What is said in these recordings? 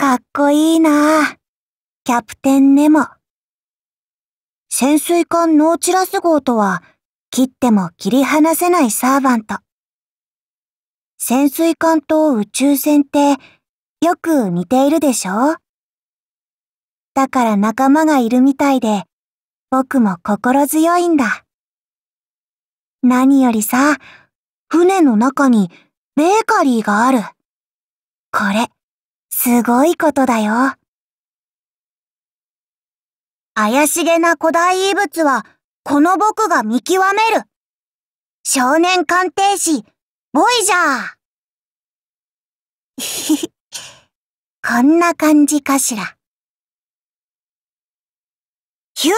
かっこいいなキャプテンネモ。潜水艦ノーチラス号とは、切っても切り離せないサーバント。潜水艦と宇宙船って、よく似ているでしょだから仲間がいるみたいで、僕も心強いんだ。何よりさ、船の中にベーカリーがある。これ、すごいことだよ。怪しげな古代遺物は、この僕が見極める。少年鑑定士、ボイジャー。こんな感じかしら。ヒュー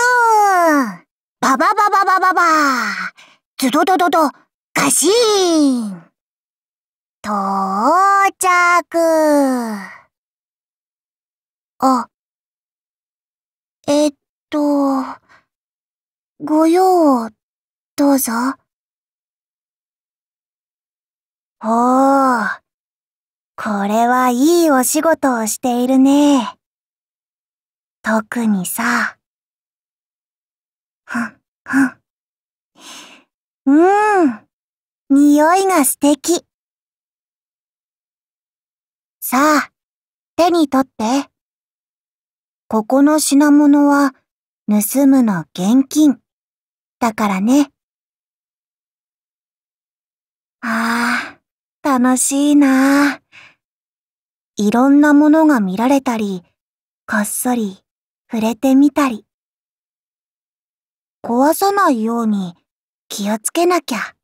バババババババズドドドドガシーン到着あ、えっと、ご用をどうぞ。おー、これはいいお仕事をしているね。特にさ。ふん、ふん。うーん、匂いが素敵。さあ、手に取って。ここの品物は盗むの現金。だからね。ああ、楽しいなあ。いろんなものが見られたり、こっそり触れてみたり。壊さないように気をつけなきゃ。